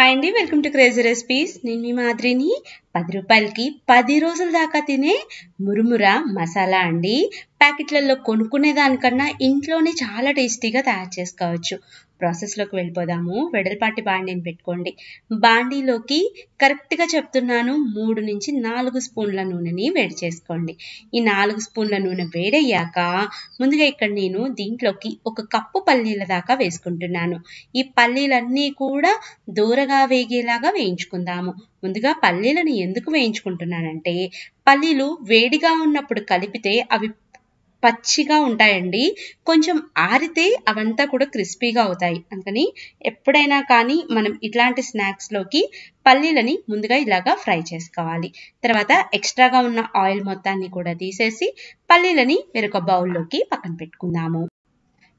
hi అండి welcome to crazy recipes నేను మీ మాదిరిని పది రూపాయలకి పది రోజుల దాకా తినే మురుముర మసాలా అండి ప్యాకెట్లలో కొనుక్కునే దానికన్నా ఇంట్లోనే చాలా టేస్టీగా తయారు చేసుకోవచ్చు ప్రాసెస్లోకి వెళ్ళిపోదాము వెడల్పాటి బాండీని పెట్టుకోండి బాండీలోకి కరెక్ట్గా చెప్తున్నాను మూడు నుంచి నాలుగు స్పూన్ల నూనెని వేడి చేసుకోండి ఈ నాలుగు స్పూన్ల నూనె వేడయ్యాక ముందుగా ఇక్కడ నేను దీంట్లోకి ఒక కప్పు పల్లీల దాకా వేసుకుంటున్నాను ఈ పల్లీలన్నీ కూడా దూరగా వేగేలాగా వేయించుకుందాము ముందుగా పల్లీలను ఎందుకు వేయించుకుంటున్నానంటే పల్లీలు వేడిగా ఉన్నప్పుడు కలిపితే అవి పచ్చిగా ఉంటాయండి కొంచెం ఆరితే అవంతా కూడా క్రిస్పీగా అవుతాయి అందుకని ఎప్పుడైనా కానీ మనం ఇట్లాంటి స్నాక్స్లోకి పల్లీలని ముందుగా ఇలాగా ఫ్రై చేసుకోవాలి తర్వాత ఎక్స్ట్రాగా ఉన్న ఆయిల్ మొత్తాన్ని కూడా తీసేసి పల్లీలని వేరొక బౌల్లోకి పక్కన పెట్టుకుందాము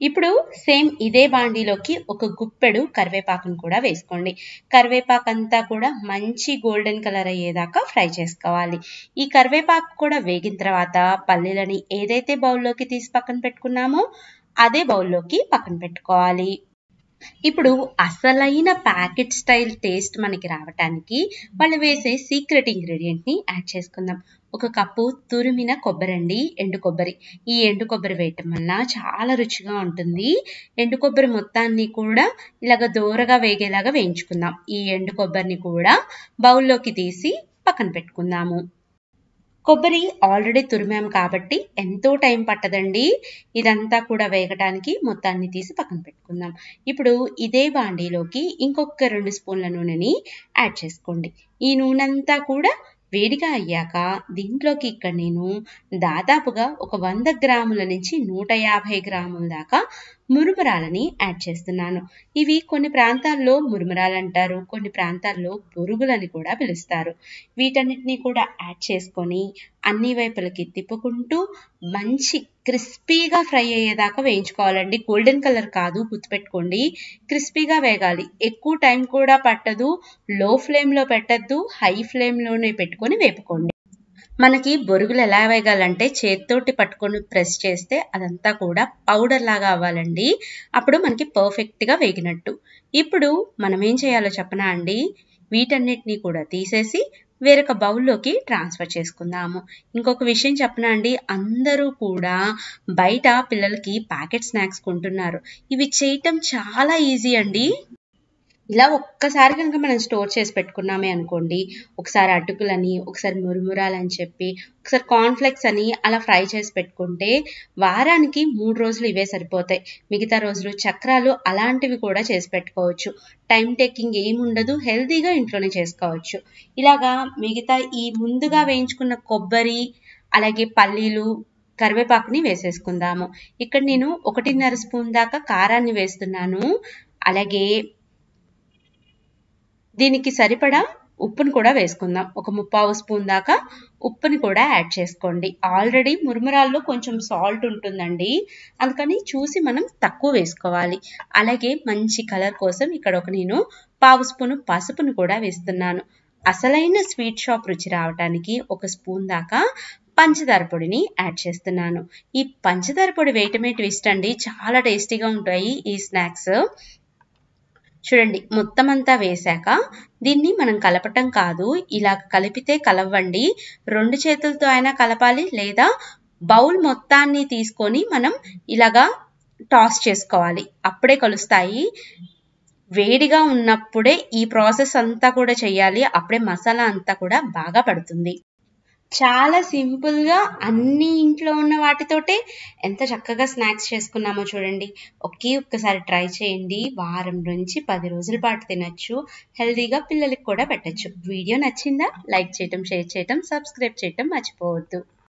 ఇప్పుడు సేమ్ ఇదే బాండీలోకి ఒక గుప్పెడు కరివేపాకును కూడా వేసుకోండి కరివేపాకు అంతా కూడా మంచి గోల్డెన్ కలర్ అయ్యేదాకా ఫ్రై చేసుకోవాలి ఈ కరివేపాకు కూడా వేగిన తర్వాత పల్లీలని ఏదైతే బౌల్లోకి తీసి పక్కన పెట్టుకున్నామో అదే బౌల్లోకి పక్కన పెట్టుకోవాలి ఇప్పుడు అసలైన ప్యాకెట్ స్టైల్ టేస్ట్ మనకి రావటానికి వాళ్ళు వేసే సీక్రెట్ ఇంగ్రీడియంట్ని యాడ్ చేసుకుందాం ఒక కప్పు తురిమిన కొబ్బరి అండి ఎండు కొబ్బరి ఈ ఎండు కొబ్బరి వేయటం వల్ల చాలా రుచిగా ఉంటుంది ఎండు కొబ్బరి మొత్తాన్ని కూడా ఇలాగ దూరగా వేగేలాగా వేయించుకుందాం ఈ ఎండు కొబ్బరిని కూడా బౌల్లోకి తీసి పక్కన పెట్టుకుందాము కొబ్బరి ఆల్రెడీ తురిమాం కాబట్టి ఎంతో టైం పట్టదండి ఇదంతా కూడా వేగటానికి మొత్తాన్ని తీసి పక్కన పెట్టుకుందాం ఇప్పుడు ఇదే బాండీలోకి ఇంకొక రెండు స్పూన్ల నూనెని యాడ్ చేసుకోండి ఈ నూనె అంతా కూడా వేడిగా అయ్యాక దీంట్లోకి ఇక్కడ నేను దాదాపుగా ఒక వంద గ్రాముల నుంచి నూట యాభై గ్రాముల దాకా మురుమురాలని యాడ్ చేస్తున్నాను ఇవి కొన్ని ప్రాంతాల్లో మురుమురాలు అంటారు కొన్ని ప్రాంతాల్లో పురుగులని కూడా పిలుస్తారు వీటన్నిటిని కూడా యాడ్ చేసుకొని అన్ని వైపులకి తిప్పుకుంటూ మంచి క్రిస్పీగా ఫ్రై అయ్యేదాకా వేయించుకోవాలండి గోల్డెన్ కలర్ కాదు గుర్తుపెట్టుకోండి క్రిస్పీగా వేగాలి ఎక్కువ టైం కూడా పట్టదు లో ఫ్లేమ్లో పెట్టద్దు హై ఫ్లేమ్లోనే పెట్టుకొని వేపుకోండి మనకి బొరుగులు ఎలా వేయాలంటే చేతితోటి పట్టుకొని ప్రెస్ చేస్తే అదంతా కూడా పౌడర్ లాగా అవ్వాలండి అప్పుడు మనకి పర్ఫెక్ట్గా వేగినట్టు ఇప్పుడు మనం ఏం చేయాలో చెప్పనా అండి వీటన్నిటిని కూడా తీసేసి వేరొక బౌల్లోకి ట్రాన్స్ఫర్ చేసుకుందాము ఇంకొక విషయం చెప్పనా అండి అందరూ కూడా బయట పిల్లలకి ప్యాకెట్ స్నాక్స్ కొంటున్నారు ఇవి చేయటం చాలా ఈజీ అండి ఇలా ఒక్కసారి కనుక మనం స్టోర్ చేసి పెట్టుకున్నామే అనుకోండి ఒకసారి అటుకులని ఒకసారి మురుమురాలని చెప్పి ఒకసారి కార్న్ఫ్లెక్స్ అని అలా ఫ్రై చేసి పెట్టుకుంటే వారానికి మూడు రోజులు ఇవే సరిపోతాయి మిగతా రోజులు చక్రాలు అలాంటివి కూడా చేసి పెట్టుకోవచ్చు టైం టేకింగ్ ఏముండదు హెల్తీగా ఇంట్లోనే చేసుకోవచ్చు ఇలాగా మిగతా ఈ ముందుగా వేయించుకున్న కొబ్బరి అలాగే పల్లీలు కరివేపాకుని వేసేసుకుందాము ఇక్కడ నేను ఒకటిన్నర స్పూన్ దాకా కారాన్ని వేస్తున్నాను అలాగే దీనికి సరిపడా ఉప్పును కూడా వేసుకుందాం ఒక ముప్పావు స్పూన్ దాకా ఉప్పుని కూడా యాడ్ చేసుకోండి ఆల్రెడీ మురుమురాల్లో కొంచెం సాల్ట్ ఉంటుందండి అందుకని చూసి మనం తక్కువ వేసుకోవాలి అలాగే మంచి కలర్ కోసం ఇక్కడ ఒక నేను పావు స్పూను పసుపును కూడా వేస్తున్నాను అసలైన స్వీట్ షాప్ రుచి రావడానికి ఒక స్పూన్ దాకా పంచదార పొడిని యాడ్ చేస్తున్నాను ఈ పంచదార పొడి వేయటమే ట్విస్ట్ అండి చాలా టేస్టీగా ఉంటాయి ఈ స్నాక్స్ చూడండి మొత్తం అంతా వేశాక దీన్ని మనం కలపటం కాదు ఇలా కలిపితే కలవండి రెండు చేతులతో అయినా కలపాలి లేదా బౌల్ మొత్తాన్ని తీసుకొని మనం ఇలాగా టాస్ చేసుకోవాలి అప్పుడే కలుస్తాయి వేడిగా ఉన్నప్పుడే ఈ ప్రాసెస్ అంతా కూడా చేయాలి అప్పుడే మసాలా అంతా కూడా బాగా పడుతుంది చాలా సింపుల్గా అన్ని ఇంట్లో ఉన్న వాటితోటే ఎంత చక్కగా స్నాక్స్ చేసుకున్నామో చూడండి ఒకే ఒక్కసారి ట్రై చేయండి వారం నుంచి పది రోజుల పాటు తినచ్చు హెల్దీగా పిల్లలకి కూడా పెట్టచ్చు వీడియో నచ్చిందా లైక్ చేయటం షేర్ చేయటం సబ్స్క్రైబ్ చేయటం మర్చిపోవద్దు